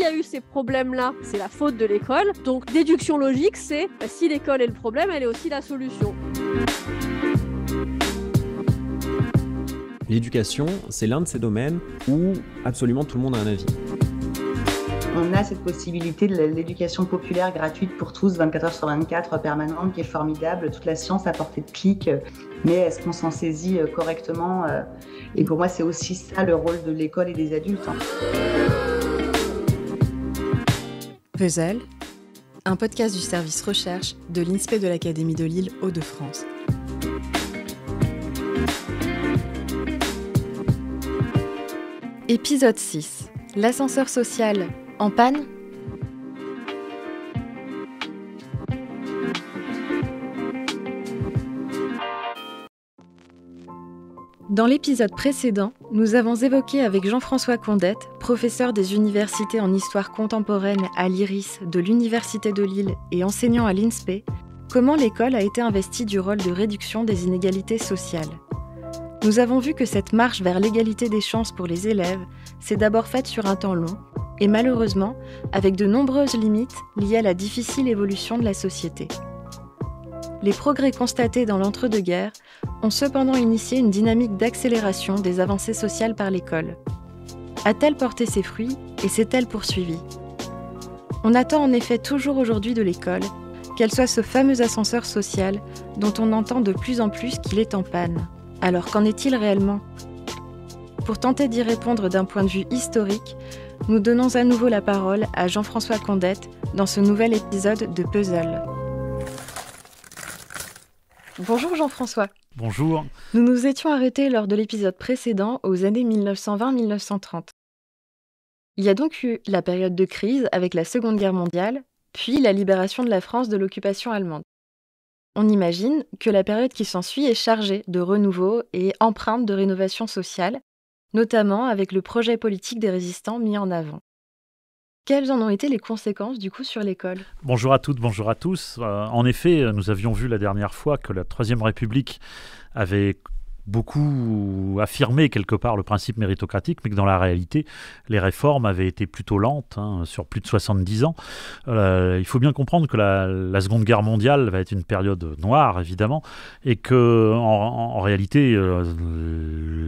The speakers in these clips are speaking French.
y a eu ces problèmes-là, c'est la faute de l'école. Donc déduction logique, c'est bah, si l'école est le problème, elle est aussi la solution. L'éducation, c'est l'un de ces domaines où absolument tout le monde a un avis. On a cette possibilité de l'éducation populaire gratuite pour tous, 24 heures sur 24, permanente, qui est formidable, toute la science à portée de clic. Mais est-ce qu'on s'en saisit euh, correctement euh, Et pour moi, c'est aussi ça le rôle de l'école et des adultes. Hein un podcast du service recherche de l'INSPE de l'Académie de Lille Hauts-de-France. Épisode 6. L'ascenseur social en panne Dans l'épisode précédent, nous avons évoqué avec Jean-François Condette, professeur des universités en histoire contemporaine à l'IRIS de l'Université de Lille et enseignant à l'INSPE, comment l'école a été investie du rôle de réduction des inégalités sociales. Nous avons vu que cette marche vers l'égalité des chances pour les élèves s'est d'abord faite sur un temps long, et malheureusement avec de nombreuses limites liées à la difficile évolution de la société. Les progrès constatés dans l'entre-deux-guerres ont cependant initié une dynamique d'accélération des avancées sociales par l'école, a-t-elle porté ses fruits et s'est-elle poursuivie On attend en effet toujours aujourd'hui de l'école qu'elle soit ce fameux ascenseur social dont on entend de plus en plus qu'il est en panne. Alors qu'en est-il réellement Pour tenter d'y répondre d'un point de vue historique, nous donnons à nouveau la parole à Jean-François Condette dans ce nouvel épisode de Puzzle. Bonjour Jean-François. Bonjour. Nous nous étions arrêtés lors de l'épisode précédent aux années 1920-1930. Il y a donc eu la période de crise avec la Seconde Guerre mondiale, puis la libération de la France de l'occupation allemande. On imagine que la période qui s'ensuit est chargée de renouveau et empreinte de rénovation sociale, notamment avec le projet politique des résistants mis en avant. Quelles en ont été les conséquences du coup sur l'école Bonjour à toutes, bonjour à tous. Euh, en effet, euh, nous avions vu la dernière fois que la Troisième République avait beaucoup affirmé quelque part le principe méritocratique, mais que dans la réalité, les réformes avaient été plutôt lentes, hein, sur plus de 70 ans. Euh, il faut bien comprendre que la, Seconde Guerre mondiale va être une période noire, évidemment, et que en, réalité,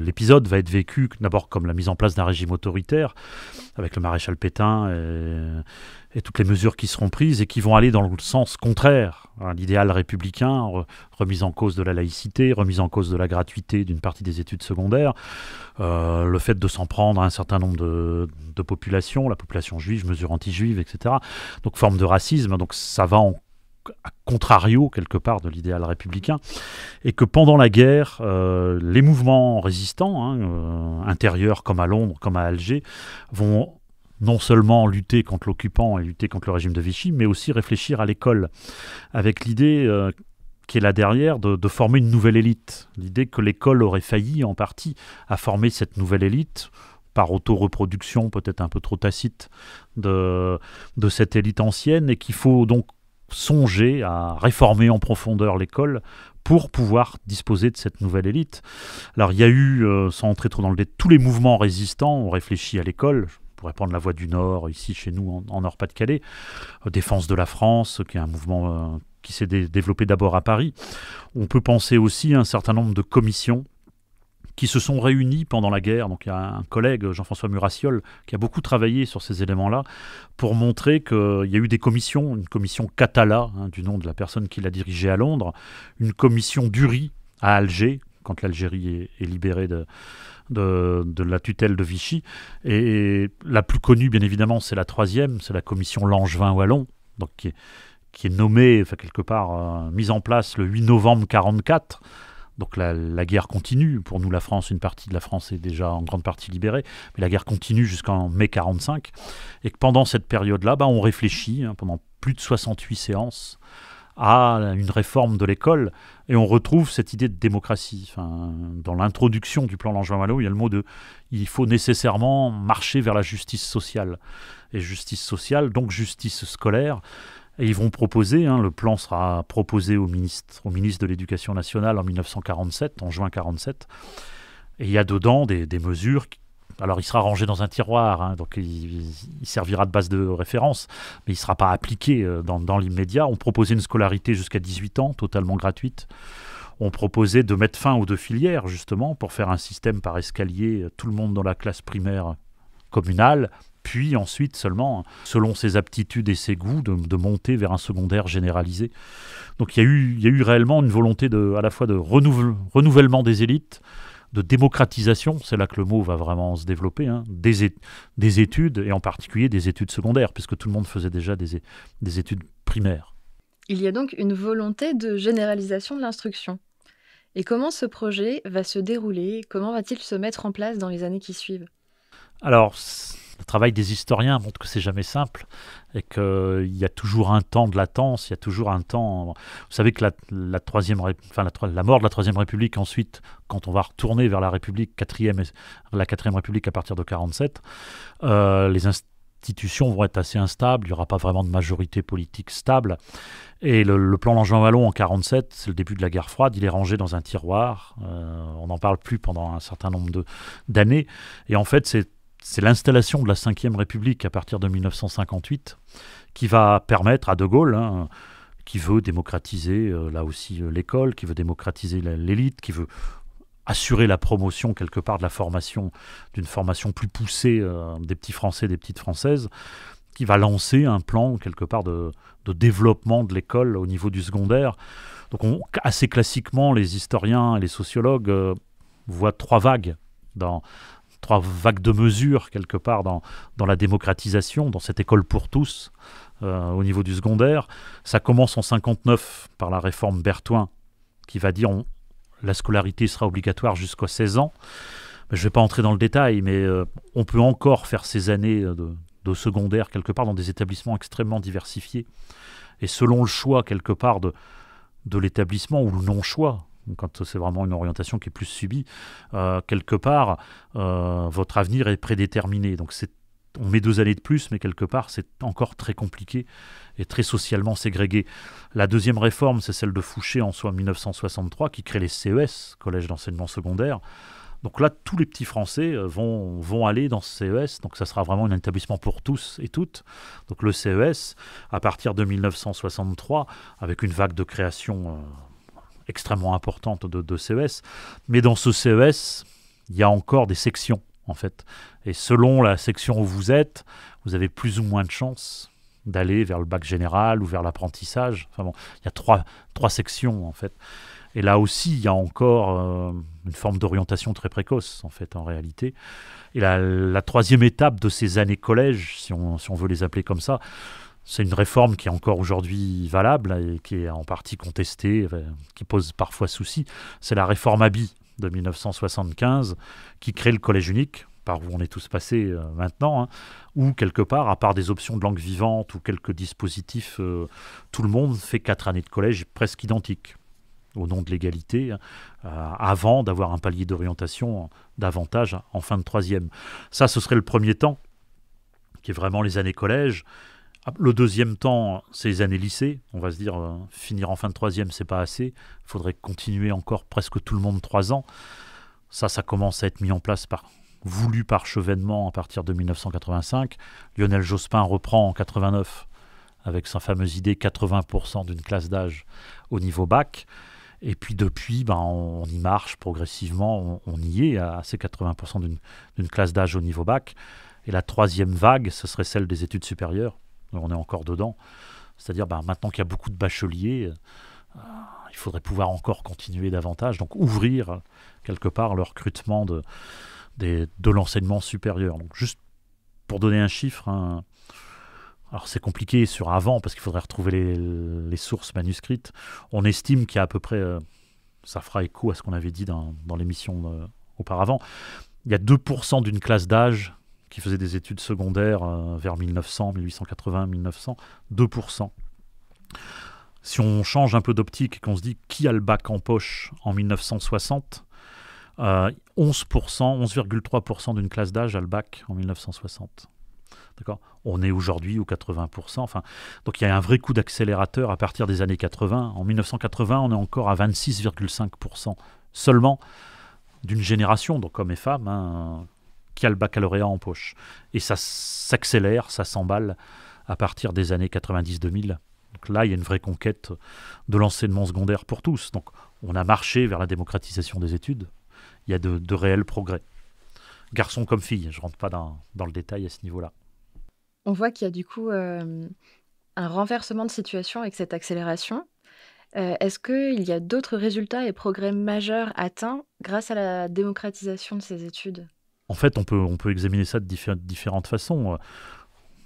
l'épisode va être vécu d'abord comme la mise en place d'un régime autoritaire, avec le maréchal Pétain euh, et, toutes les mesures qui seront prises et qui vont aller dans le sens contraire à hein, l'idéal républicain, remise en cause de la laïcité, remise en cause de la gratuité d'une partie des études secondaires, euh, le fait de s'en prendre à un certain nombre de, populations, la population juive, mesures anti-juives, etc. Donc forme de racisme, donc ça va en contrario quelque part de l'idéal républicain, et que pendant la guerre, euh, les mouvements résistants, hein, euh, intérieurs comme à Londres, comme à Alger, vont non seulement lutter contre l'occupant et lutter contre le régime de Vichy, mais aussi réfléchir à l'école, avec l'idée euh, qui est là derrière, de, de, former une nouvelle élite. L'idée que l'école aurait failli en partie à former cette nouvelle élite par auto-reproduction peut-être un peu trop tacite de, de cette élite ancienne, et qu'il faut donc songer à réformer en profondeur l'école pour pouvoir disposer de cette nouvelle élite. Alors il y a eu, euh, sans entrer trop dans le détail, tous les mouvements résistants ont réfléchi à l'école. Je pourrais prendre la Voix du Nord, ici chez nous en, Nord-Pas-de-Calais. Euh, défense de la France, qui est un mouvement euh, qui s'est développé d'abord à Paris. On peut penser aussi à un certain nombre de commissions qui se sont réunis pendant la guerre. Donc il y a un collègue, Jean-François Muraciol, qui a beaucoup travaillé sur ces éléments-là pour montrer qu'il y a eu des commissions, une commission Catala, hein, du nom de la personne qui l'a dirigée à Londres, une commission Dury à Alger, quand l'Algérie est, libérée de, de, la tutelle de Vichy. Et la plus connue, bien évidemment, c'est la troisième, c'est la commission Langevin-Wallon, donc qui est, nommée, enfin, quelque part, euh, mise en place le 8 novembre 1944 donc la, guerre continue. Pour nous, la France, une partie de la France est déjà en grande partie libérée, mais la guerre continue jusqu'en mai 45. Et que pendant cette période-là, bah, on réfléchit hein, pendant plus de 68 séances à une réforme de l'école et on retrouve cette idée de démocratie. dans l'introduction du plan Langevin-Malo, il y a le mot de il faut nécessairement marcher vers la justice sociale. Et justice sociale, donc justice scolaire, ils vont proposer, hein, le plan sera proposé au ministre, au ministre de l'Éducation nationale en 1947, en juin 1947. Et il y a dedans des, mesures alors il sera rangé dans un tiroir, hein, donc il, servira de base de référence, mais il ne sera pas appliqué euh, dans l'immédiat. On proposait une scolarité jusqu'à 18 ans, totalement gratuite. On proposait de mettre fin aux deux filières, justement, pour faire un système par escalier, euh, tout le monde dans la classe primaire communale, puis ensuite seulement, selon ses aptitudes et ses goûts, de, monter vers un secondaire généralisé. Donc il y, a eu, il eu réellement une volonté de, à la fois de renouvellement des élites, de démocratisation, c'est là que le mot va vraiment se développer, hein, des, des, études, et en particulier des études secondaires, puisque tout le monde faisait déjà des, des études primaires. Il y a donc une volonté de généralisation de l'instruction. Et comment ce projet va se dérouler Comment va-t-il se mettre en place dans les années qui suivent Alors, le travail des historiens montre que c'est jamais simple et qu'il euh, y a toujours un temps de latence, il y a toujours un temps. Vous savez que la, troisième, enfin, la, mort de la Troisième République, ensuite, quand on va retourner vers la République, quatrième, la Quatrième République à partir de 1947, euh, les institutions vont être assez instables, il n'y aura pas vraiment de majorité politique stable. Et le, plan langevin vallon en 1947, c'est le début de la guerre froide, il est rangé dans un tiroir, euh, on n'en parle plus pendant un certain nombre d'années. Et en fait, c'est c'est l'installation de la Ve République à partir de 1958 qui va permettre à De Gaulle, hein, qui veut démocratiser euh, là aussi euh, l'école, qui veut démocratiser l'élite, qui veut assurer la promotion quelque part de la formation, d'une formation plus poussée euh, des petits Français, des petites Françaises, qui va lancer un plan quelque part de, développement de l'école au niveau du secondaire. Donc assez classiquement, les historiens et les sociologues voient trois vagues dans, trois vagues de mesures quelque part dans, la démocratisation, dans cette école pour tous euh, au niveau du secondaire. Ça commence en 59 par la réforme Bertoin, qui va dire la scolarité sera obligatoire jusqu'à 16 ans. Je ne vais pas entrer dans le détail, mais euh, on peut encore faire ces années euh, de, secondaire quelque part dans des établissements extrêmement diversifiés. Et selon le choix quelque part de, de l'établissement ou le non-choix, quand c'est vraiment une orientation qui est plus subie, euh, quelque part, euh, votre avenir est prédéterminé. Donc on met deux années de plus, mais quelque part, c'est encore très compliqué et très socialement ségrégué. La deuxième réforme, c'est celle de Fouché en soi, 1963, qui crée les CES, Collège d'enseignement secondaire. Donc là, tous les petits Français euh, vont, vont aller dans ce CES. Donc ça sera vraiment un établissement pour tous et toutes. Donc le CES, à partir de 1963, avec une vague de création extrêmement importante de, de CES. Mais dans ce CES, il y a encore des sections, en fait. Et selon la section où vous êtes, vous avez plus ou moins de chances d'aller vers le bac général ou vers l'apprentissage. Enfin bon, il y a trois, trois sections, en fait. Et là aussi, il y a encore euh, une forme d'orientation très précoce, en fait, en réalité. Et la, la, troisième étape de ces années collège, si on, si on veut les appeler comme ça, c'est une réforme qui est encore aujourd'hui valable et qui est en partie contestée, euh, qui pose parfois souci. C'est la réforme Abi de 1975 qui crée le collège unique, par où on est tous passés euh, maintenant, ou hein, où quelque part, à part des options de langue vivante ou quelques dispositifs, euh, tout le monde fait quatre années de collège presque identiques au nom de l'égalité, hein, avant d'avoir un palier d'orientation davantage en fin de troisième. Ça, ce serait le premier temps, qui est vraiment les années collège, ah, le deuxième temps, c'est les années lycées. On va se dire, euh, finir en fin de troisième, c'est pas assez. Il faudrait continuer encore presque tout le monde trois ans. Ça, ça commence à être mis en place par voulu par Chevènement à partir de 1985. Lionel Jospin reprend en 89 avec sa fameuse idée 80% d'une classe d'âge au niveau bac. Et puis depuis, ben, on, y marche progressivement, on, on y est à, ces 80% d'une classe d'âge au niveau bac. Et la troisième vague, ce serait celle des études supérieures, on est encore dedans. C'est-à-dire, bah, maintenant qu'il y a beaucoup de bacheliers, euh, il faudrait pouvoir encore continuer davantage, donc ouvrir quelque part le recrutement de, l'enseignement supérieur. Donc, juste pour donner un chiffre, hein, alors c'est compliqué sur avant parce qu'il faudrait retrouver les, sources manuscrites. On estime qu'il y a à peu près, euh, ça fera écho à ce qu'on avait dit dans, l'émission euh, auparavant, il y a 2% d'une classe d'âge qui faisaient des études secondaires euh, vers 1900, 1880, 1900, 2%. Si on change un peu d'optique et qu'on se dit qui a le bac en poche en 1960, 11%, 11,3% d'une classe d'âge a le bac en 1960. D'accord On est aujourd'hui aux 80%. Enfin, donc il y a un vrai coup d'accélérateur à partir des années 80. En 1980, on est encore à 26,5% seulement d'une génération, donc hommes et femmes, hein, qui a le baccalauréat en poche. Et ça s'accélère, ça s'emballe à partir des années 90-2000. Donc là, il y a une vraie conquête de l'enseignement secondaire pour tous. Donc on a marché vers la démocratisation des études. Il y a de, réels progrès. Garçons comme filles, je ne rentre pas dans, le détail à ce niveau-là. On voit qu'il y a du coup euh, un renversement de situation avec cette accélération. Euh, est-ce qu'il y a d'autres résultats et progrès majeurs atteints grâce à la démocratisation de ces études en fait, on peut, on peut examiner ça de différentes façons. Euh,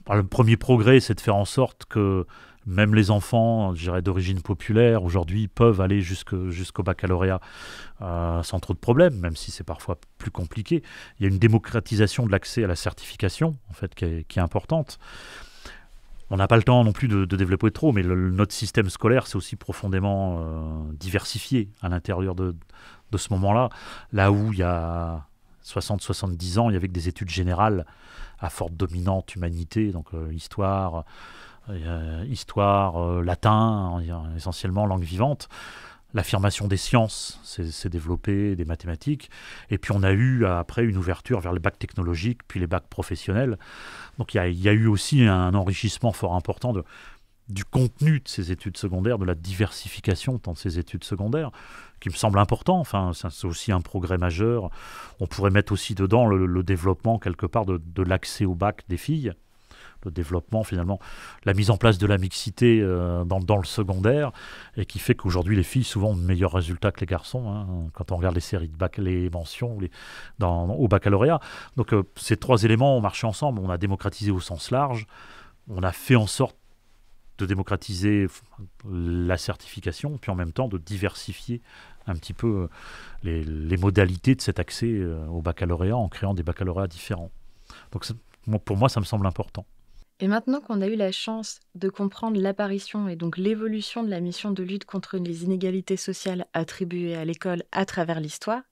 bah, le premier progrès, c'est de faire en sorte que même les enfants, d'origine populaire, aujourd'hui peuvent aller jusqu'au baccalauréat euh, sans trop de problèmes, même si c'est parfois plus compliqué. Il y a une démocratisation de l'accès à la certification, en fait, qui est, importante. On n'a pas le temps non plus de, développer trop, mais notre système scolaire s'est aussi profondément euh, diversifié à l'intérieur de, de ce moment-là. Là où il y a 60-70 ans, il y avait que des études générales à forte dominante humanité, donc euh, histoire, euh, histoire, euh, latin, essentiellement langue vivante. L'affirmation des sciences s'est développée, des mathématiques. Et puis on a eu après une ouverture vers les bacs technologiques, puis les bacs professionnels. Donc il y, y, a eu aussi un enrichissement fort important de du contenu de ces études secondaires, de la diversification dans ces études secondaires, qui me semble important. Enfin, c'est aussi un progrès majeur. On pourrait mettre aussi dedans le, développement, quelque part, de, l'accès au bac des filles, le développement, finalement, la mise en place de la mixité euh, dans, le secondaire, et qui fait qu'aujourd'hui, les filles, souvent, ont de meilleurs résultats que les garçons, hein, quand on regarde les séries de bac, les mentions au baccalauréat. Donc, euh, ces trois éléments ont marché ensemble. On a démocratisé au sens large. On a fait en sorte de démocratiser euh, la certification, puis en même temps de diversifier un petit peu euh, les, modalités de cet accès euh, au baccalauréat en créant des baccalauréats différents. Donc pour moi, ça me semble important. Et maintenant qu'on a eu la chance de comprendre l'apparition et donc l'évolution de la mission de lutte contre les inégalités sociales attribuées à l'école à travers l'histoire,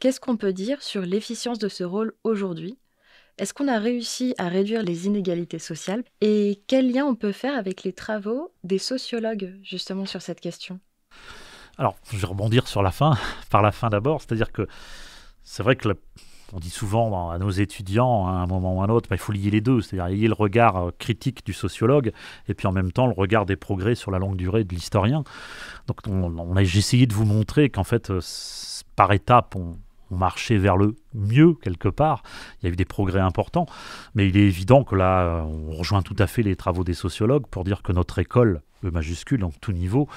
qu'est-ce qu'on peut dire sur l'efficience de ce rôle aujourd'hui est-ce qu'on a réussi à réduire les inégalités sociales Et quel lien on peut faire avec les travaux des sociologues justement sur cette question Alors, je vais rebondir sur la fin, par la fin d'abord, c'est-à-dire que c'est vrai que on dit souvent à nos étudiants, hein, à un moment ou à un autre, bah, il faut lier les deux, c'est-à-dire lier le regard euh, critique du sociologue et puis en même temps le regard des progrès sur la longue durée de l'historien. Donc on, j'ai essayé de vous montrer qu'en fait, euh, par étapes... on, marcher marché vers le mieux quelque part. Il y a eu des progrès importants, mais il est évident que là, on rejoint tout à fait les travaux des sociologues pour dire que notre école, le majuscule, donc tout niveau,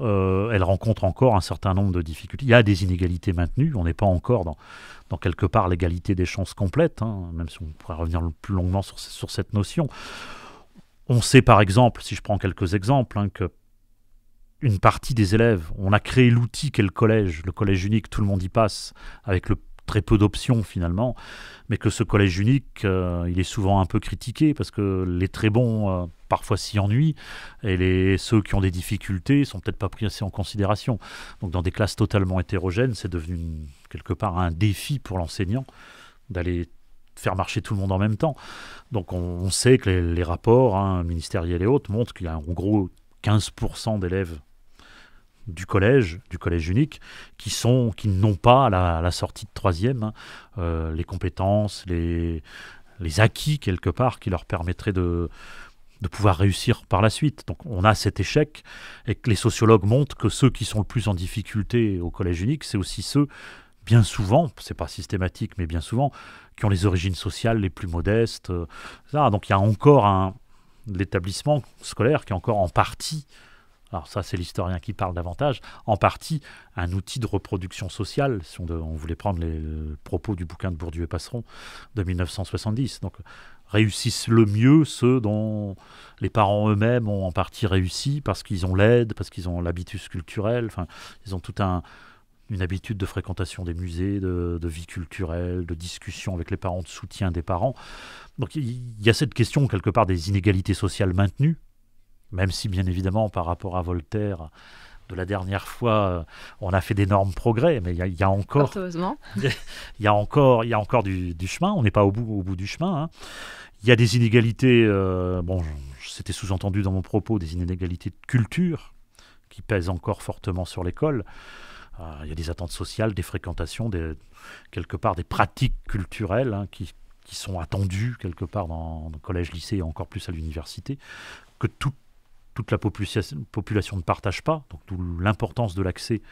euh, elle rencontre encore un certain nombre de difficultés. Il y a des inégalités maintenues, on n'est pas encore dans, quelque part l'égalité des chances complètes, hein, même si on pourrait revenir plus longuement sur, sur cette notion. On sait par exemple, si je prends quelques exemples, hein, que une partie des élèves. On a créé l'outil qu'est le collège, le collège unique, tout le monde y passe, avec le très peu d'options finalement, mais que ce collège unique, euh, il est souvent un peu critiqué parce que les très bons euh, parfois s'y ennuient et les, ceux qui ont des difficultés sont peut-être pas pris assez en considération. Donc dans des classes totalement hétérogènes, c'est devenu quelque part un défi pour l'enseignant d'aller faire marcher tout le monde en même temps. Donc on, sait que les, rapports hein, ministériels et autres montrent qu'il y a en gros 15% d'élèves du collège, du collège unique, qui sont, qui n'ont pas à la, sortie de troisième hein, euh, les compétences, les, les acquis quelque part qui leur permettraient de, de pouvoir réussir par la suite. Donc on a cet échec et que les sociologues montrent que ceux qui sont le plus en difficulté au collège unique, c'est aussi ceux bien souvent, c'est pas systématique, mais bien souvent, qui ont les origines sociales les plus modestes. Euh, Donc il y a encore un l'établissement scolaire qui est encore en partie alors ça c'est l'historien qui parle davantage, en partie un outil de reproduction sociale, si on, voulait prendre les euh, propos du bouquin de Bourdieu et Passeron de 1970. Donc réussissent le mieux ceux dont les parents eux-mêmes ont en partie réussi parce qu'ils ont l'aide, parce qu'ils ont l'habitus culturel, enfin ils ont tout un, une habitude de fréquentation des musées, de, de, vie culturelle, de discussion avec les parents, de soutien des parents. Donc il y a cette question quelque part des inégalités sociales maintenues, même si, bien évidemment, par rapport à Voltaire, de la dernière fois, on a fait d'énormes progrès, mais il y, a encore, il y a encore, il y a encore du, chemin. On n'est pas au bout, au bout du chemin. Hein. Il y a des inégalités. Euh, bon, c'était sous-entendu dans mon propos des inégalités de culture qui pèsent encore fortement sur l'école. Euh, il y a des attentes sociales, des fréquentations, des, quelque part des pratiques culturelles hein, qui, sont attendues quelque part dans, le collège, lycée et encore plus à l'université, que tout toute la population, ne partage pas, donc l'importance de l'accès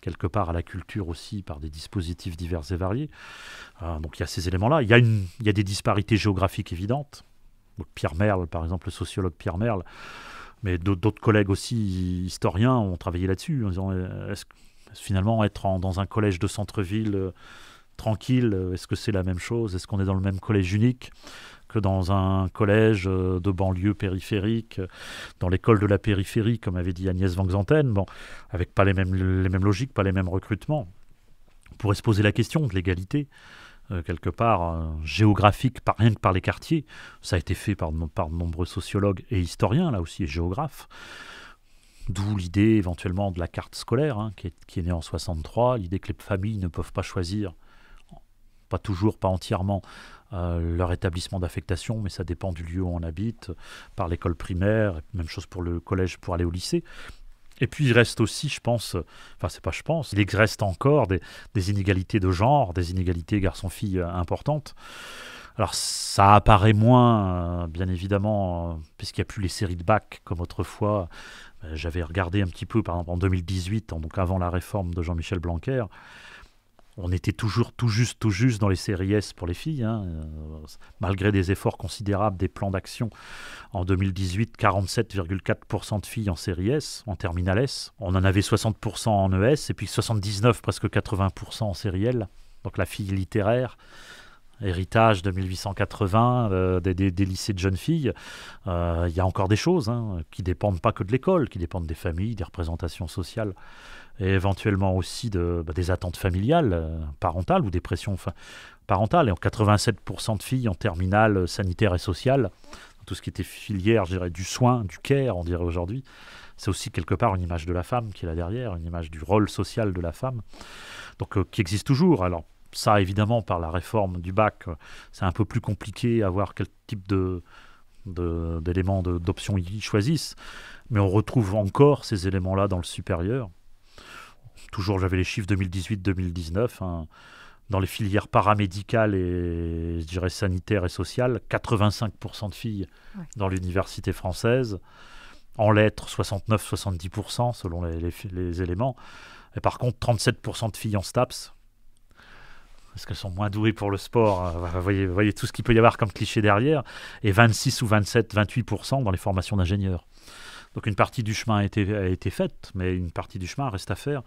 quelque part à la culture aussi par des dispositifs divers et variés. Euh, donc il y a ces éléments-là. Il y, a des disparités géographiques évidentes. Pierre Merle, par exemple, le sociologue Pierre Merle, mais d'autres collègues aussi historiens ont travaillé là-dessus, en disant euh, est-ce finalement être dans un collège de centre-ville euh, tranquille, est-ce que c'est la même chose Est-ce qu'on est dans le même collège unique que dans un collège euh, de banlieue périphérique, euh, dans l'école de la périphérie, comme avait dit Agnès Van Xanten, bon, avec pas les mêmes, les mêmes logiques, pas les mêmes recrutements. On pourrait se poser la question de l'égalité. Euh, quelque part géographique, par, rien que par les quartiers. Ça a été fait par, de nombreux sociologues et historiens, là aussi, et géographes. D'où l'idée éventuellement de la carte scolaire, hein, qui, est, qui, est, née en 63, l'idée que les familles ne peuvent pas choisir, pas toujours, pas entièrement, euh, leur établissement d'affectation, mais ça dépend du lieu où on habite, par l'école primaire, même chose pour le collège pour aller au lycée. Et puis il reste aussi, je pense, enfin c'est pas je pense, il reste encore des, inégalités de genre, des inégalités garçons-filles importantes. Alors ça apparaît moins, euh, bien évidemment, euh, puisqu'il n'y a plus les séries de bac comme autrefois. J'avais regardé un petit peu, par exemple en 2018, donc avant la réforme de Jean-Michel Blanquer, on était toujours tout juste, tout juste dans les séries S pour les filles, hein, euh, malgré des efforts considérables des plans d'action. En 2018, 47,4% de filles en série S, en terminale S. On en avait 60% en ES et puis 79, presque 80% en série L. Donc la fille littéraire, héritage de 1880, euh, des, lycées de jeunes filles. Euh, il y a encore des choses hein, qui dépendent pas que de l'école, qui dépendent des familles, des représentations sociales, et éventuellement aussi bah, des attentes familiales, euh, parentales ou des pressions parentales. Et en 87% de filles en terminale sanitaire et sociale, tout ce qui était filière, je du soin, du care, on dirait aujourd'hui, c'est aussi quelque part une image de la femme qui est là derrière, une image du rôle social de la femme, donc qui existe toujours. Alors ça, évidemment, par la réforme du bac, euh, c'est un peu plus compliqué à voir quel type de d'éléments d'options ils choisissent, mais on retrouve encore ces éléments-là dans le supérieur. Toujours, j'avais les chiffres 2018-2019. Hein. dans les filières paramédicales et, je dirais, sanitaires et sociales, 85% de filles dans l'université française. En lettres, 69-70% selon les éléments. Et par contre, 37% de filles en STAPS, parce qu'elles sont moins douées pour le sport. Hein. Vous voyez, tout ce qu'il peut y avoir comme cliché derrière. Et 26 ou 27, 28% dans les formations d'ingénieurs. Donc une partie du chemin a été, faite, mais une partie du chemin reste à faire.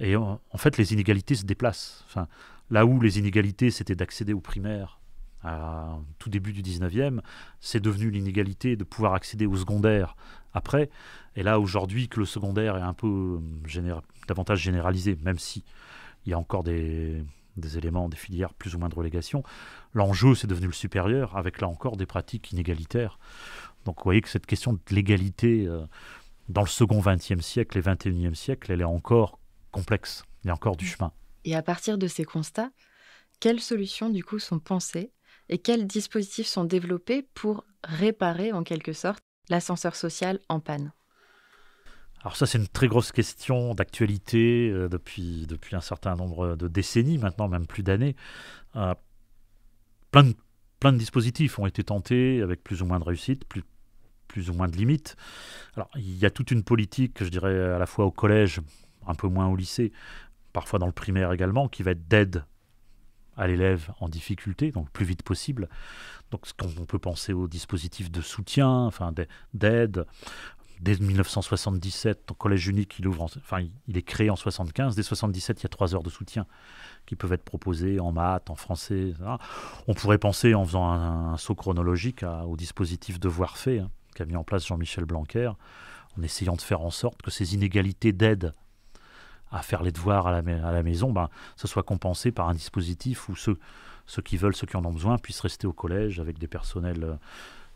Et en fait, les inégalités se déplacent. là où les inégalités, c'était d'accéder aux primaires à tout début du 19e, c'est devenu l'inégalité de pouvoir accéder au secondaire après. Et là, aujourd'hui, que le secondaire est un peu euh, davantage généralisé, même si il y a encore des, des éléments, des filières plus ou moins de relégation. L'enjeu, c'est devenu le supérieur, avec là encore des pratiques inégalitaires. Donc vous voyez que cette question de l'égalité euh, dans le second XXe siècle et XXIe siècle, elle est encore complexe, il y a encore du mm. chemin. Et à partir de ces constats, quelles solutions du coup sont pensées et quels dispositifs sont développés pour réparer en quelque sorte l'ascenseur social en panne alors ça, c'est une très grosse question d'actualité euh, depuis, depuis un certain nombre de décennies maintenant, même plus d'années. Euh, plein, de, plein de dispositifs ont été tentés avec plus ou moins de réussite, plus, ou moins de limites. Alors il y a toute une politique, je dirais, à la fois au collège, un peu moins au lycée, parfois dans le primaire également, qui va être d'aide à l'élève en difficulté, donc le plus vite possible. Donc, ce qu'on peut penser aux dispositifs de soutien, enfin d'aide, dès 1977, au collège unique, il ouvre, enfin, il est créé en 75. Dès 77, il y a trois heures de soutien qui peuvent être proposées en maths, en français. On pourrait penser, en faisant un, saut chronologique, au dispositif devoirs fait hein, qu'a mis en place Jean-Michel Blanquer, en essayant de faire en sorte que ces inégalités d'aide à faire les devoirs à la, maison, ben, ce soit compensé par un dispositif où ceux, ceux qui veulent, ceux qui en ont besoin, puissent rester au collège avec des personnels euh,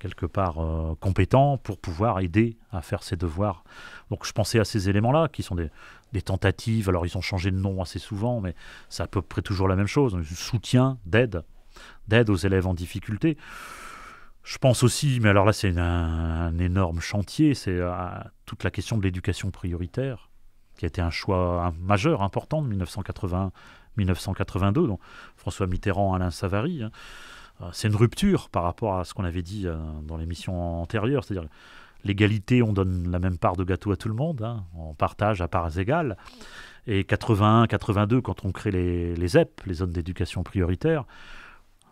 quelque part euh, compétent pour pouvoir aider à faire ses devoirs. Donc je pensais à ces éléments-là, qui sont des, tentatives, alors ils ont changé de nom assez souvent, mais c'est à peu près toujours la même chose, un soutien, d'aide, d'aide aux élèves en difficulté. Je pense aussi, mais alors là c'est un, énorme chantier, c'est euh, toute la question de l'éducation prioritaire, qui a été un choix majeur, important de 1980 1982 donc François Mitterrand, Alain Savary. Hein. Euh, c'est une rupture par rapport à ce qu'on avait dit euh, dans l'émission antérieure, c'est-à-dire l'égalité, on donne la même part de gâteau à tout le monde, hein. on partage à parts égales. Et 81, 82, quand on crée les, ZEP, les zones d'éducation prioritaire,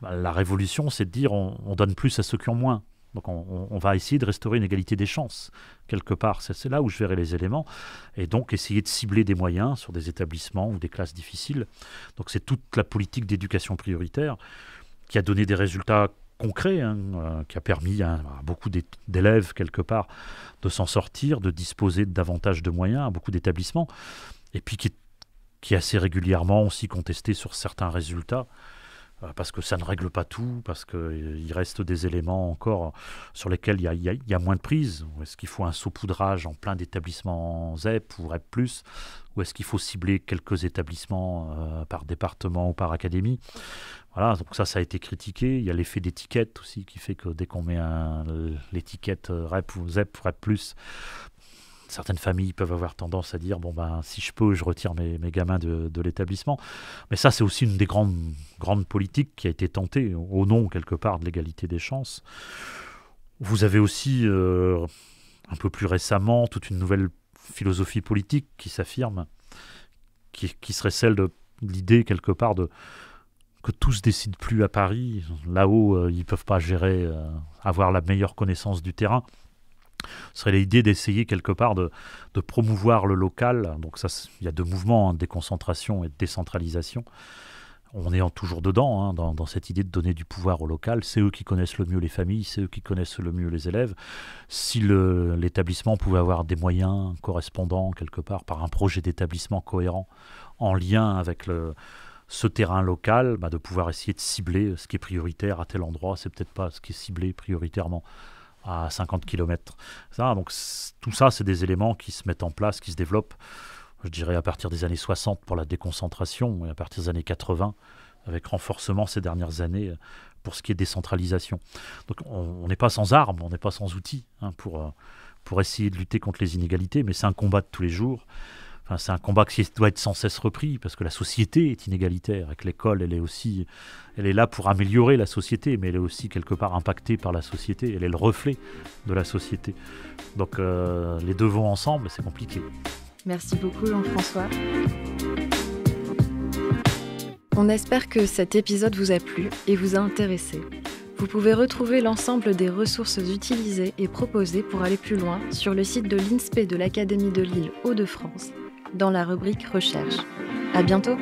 bah, la révolution, c'est de dire on, donne plus à ceux qui ont moins. Donc on, on, va essayer de restaurer une égalité des chances, quelque part. C'est là où je verrai les éléments. Et donc essayer de cibler des moyens sur des établissements ou des classes difficiles. Donc c'est toute la politique d'éducation prioritaire qui a donné des résultats concrets, hein, euh, qui a permis à beaucoup d'élèves quelque part de s'en sortir, de disposer de davantage de moyens à beaucoup d'établissements, et puis qui est, assez régulièrement aussi contesté sur certains résultats euh, parce que ça ne règle pas tout, parce qu'il euh, reste des éléments encore sur lesquels il y, y a, moins de prise. Est-ce qu'il faut un saupoudrage en plein d'établissements ZEP ou REP ⁇ ou est-ce qu'il faut cibler quelques établissements par département ou par académie voilà, donc ça, ça a été critiqué. Il y a l'effet d'étiquette aussi qui fait que dès qu'on met l'étiquette euh, REP ou ZEP, REP, certaines familles peuvent avoir tendance à dire bon ben si je peux je retire mes, gamins de, l'établissement mais ça c'est aussi une des grandes grandes politiques qui a été tentée au nom quelque part de l'égalité des chances vous avez aussi euh, un peu plus récemment toute une nouvelle philosophie politique qui s'affirme qui, qui serait celle de l'idée quelque part de que tout se plus à Paris. Là-haut, euh, ils peuvent pas gérer, euh, avoir la meilleure connaissance du terrain. Ce serait l'idée d'essayer quelque part de, promouvoir le local. Donc ça, il y a deux mouvements, hein, déconcentration et décentralisation. On est toujours dedans, hein, dans, dans, cette idée de donner du pouvoir au local. C'est eux qui connaissent le mieux les familles, c'est eux qui connaissent le mieux les élèves. Si l'établissement pouvait avoir des moyens correspondants quelque part par un projet d'établissement cohérent en lien avec le, ce terrain local, bah, de pouvoir essayer de cibler ce qui est prioritaire à tel endroit, c'est peut-être pas ce qui est ciblé prioritairement à 50 km. Ça, donc tout ça, c'est des éléments qui se mettent en place, qui se développent, je dirais à partir des années 60 pour la déconcentration et à partir des années 80 avec renforcement ces dernières années euh, pour ce qui est décentralisation. Donc on n'est pas sans armes, on n'est pas sans outils hein, pour, euh, pour essayer de lutter contre les inégalités, mais c'est un combat de tous les jours c'est un combat qui doit être sans cesse repris parce que la société est inégalitaire et que l'école, elle est aussi, elle est là pour améliorer la société, mais elle est aussi quelque part impactée par la société. Elle est le reflet de la société. Donc, euh, les deux vont ensemble, c'est compliqué. Merci beaucoup, Jean-François. On espère que cet épisode vous a plu et vous a intéressé. Vous pouvez retrouver l'ensemble des ressources utilisées et proposées pour aller plus loin sur le site de l'INSPE de l'Académie de Lille Hauts-de-France dans la rubrique Recherche. À bientôt!